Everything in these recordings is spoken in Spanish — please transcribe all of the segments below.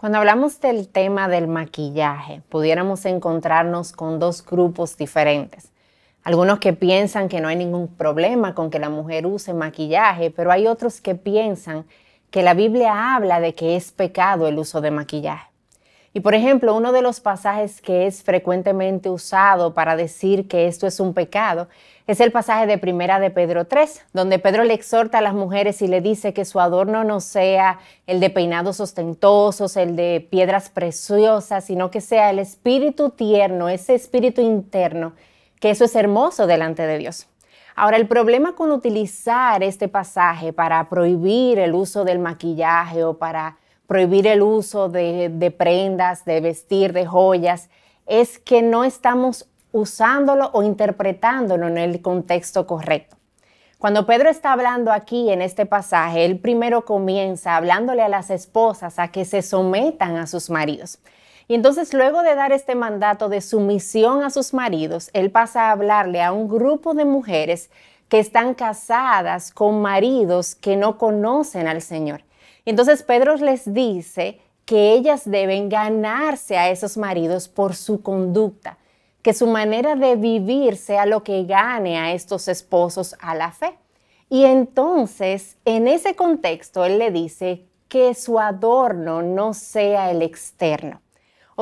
Cuando hablamos del tema del maquillaje, pudiéramos encontrarnos con dos grupos diferentes. Algunos que piensan que no hay ningún problema con que la mujer use maquillaje, pero hay otros que piensan que la Biblia habla de que es pecado el uso de maquillaje. Y por ejemplo, uno de los pasajes que es frecuentemente usado para decir que esto es un pecado es el pasaje de Primera de Pedro 3, donde Pedro le exhorta a las mujeres y le dice que su adorno no sea el de peinados ostentosos, el de piedras preciosas, sino que sea el espíritu tierno, ese espíritu interno, que eso es hermoso delante de Dios. Ahora, el problema con utilizar este pasaje para prohibir el uso del maquillaje o para prohibir el uso de, prendas, de vestir, de joyas, es que no estamos usándolo o interpretándolo en el contexto correcto. Cuando Pedro está hablando aquí en este pasaje, él primero comienza hablándole a las esposas a que se sometan a sus maridos. Y entonces luego de dar este mandato de sumisión a sus maridos, él pasa a hablarle a un grupo de mujeres que están casadas con maridos que no conocen al Señor entonces Pedro les dice que ellas deben ganarse a esos maridos por su conducta, que su manera de vivir sea lo que gane a estos esposos a la fe. Y entonces, en ese contexto, él le dice que su adorno no sea el externo.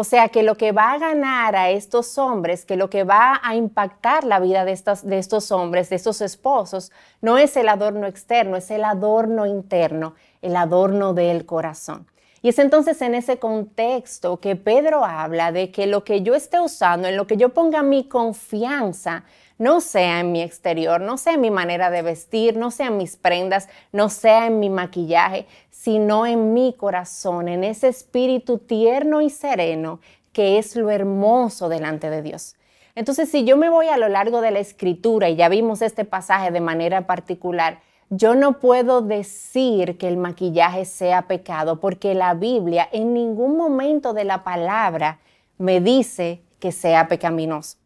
O sea, que lo que va a ganar a estos hombres, que lo que va a impactar la vida de, estos hombres, de estos esposos, no es el adorno externo, es el adorno interno, el adorno del corazón. Y es entonces en ese contexto que Pedro habla de que lo que yo esté usando, en lo que yo ponga mi confianza, no sea en mi exterior, no sea en mi manera de vestir, no sea en mis prendas, no sea en mi maquillaje, sino en mi corazón, en ese espíritu tierno y sereno que es lo hermoso delante de Dios. Entonces, si yo me voy a lo largo de la escritura y ya vimos este pasaje de manera particular, yo no puedo decir que el maquillaje sea pecado porque la Biblia en ningún momento de la palabra me dice que sea pecaminoso.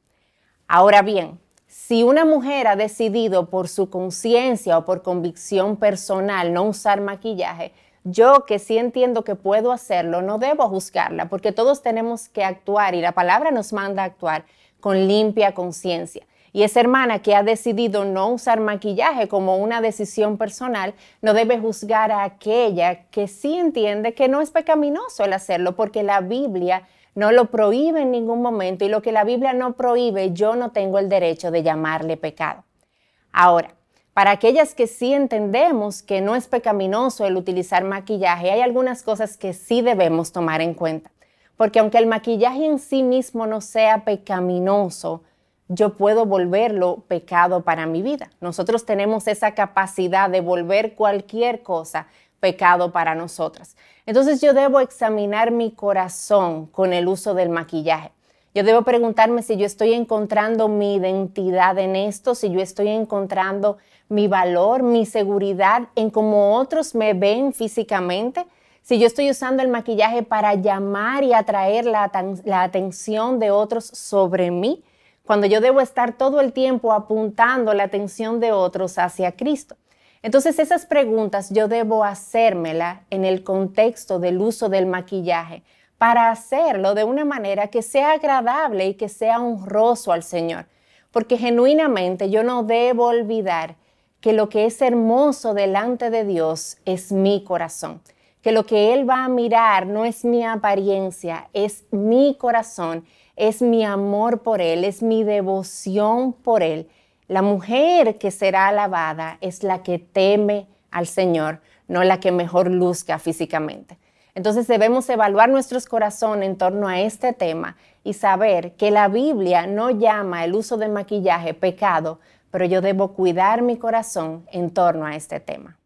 Ahora bien, si una mujer ha decidido por su conciencia o por convicción personal no usar maquillaje, yo que sí entiendo que puedo hacerlo, no debo juzgarla, porque todos tenemos que actuar y la palabra nos manda actuar con limpia conciencia. Y esa hermana que ha decidido no usar maquillaje como una decisión personal, no debe juzgar a aquella que sí entiende que no es pecaminoso el hacerlo, porque la Biblia no lo prohíbe en ningún momento y lo que la Biblia no prohíbe, yo no tengo el derecho de llamarle pecado. Ahora, para aquellas que sí entendemos que no es pecaminoso el utilizar maquillaje, hay algunas cosas que sí debemos tomar en cuenta. Porque aunque el maquillaje en sí mismo no sea pecaminoso, yo puedo volverlo pecado para mi vida. Nosotros tenemos esa capacidad de volver cualquier cosa pecado para nosotras. Entonces yo debo examinar mi corazón con el uso del maquillaje. Yo debo preguntarme si yo estoy encontrando mi identidad en esto, si yo estoy encontrando mi valor, mi seguridad en cómo otros me ven físicamente, si yo estoy usando el maquillaje para llamar y atraer la, la atención de otros sobre mí, cuando yo debo estar todo el tiempo apuntando la atención de otros hacia Cristo. Entonces esas preguntas yo debo hacérmela en el contexto del uso del maquillaje para hacerlo de una manera que sea agradable y que sea honroso al Señor. Porque genuinamente yo no debo olvidar que lo que es hermoso delante de Dios es mi corazón, que lo que Él va a mirar no es mi apariencia, es mi corazón, es mi amor por Él, es mi devoción por Él la mujer que será alabada es la que teme al Señor, no la que mejor luzca físicamente. Entonces debemos evaluar nuestros corazones en torno a este tema y saber que la Biblia no llama el uso de maquillaje pecado, pero yo debo cuidar mi corazón en torno a este tema.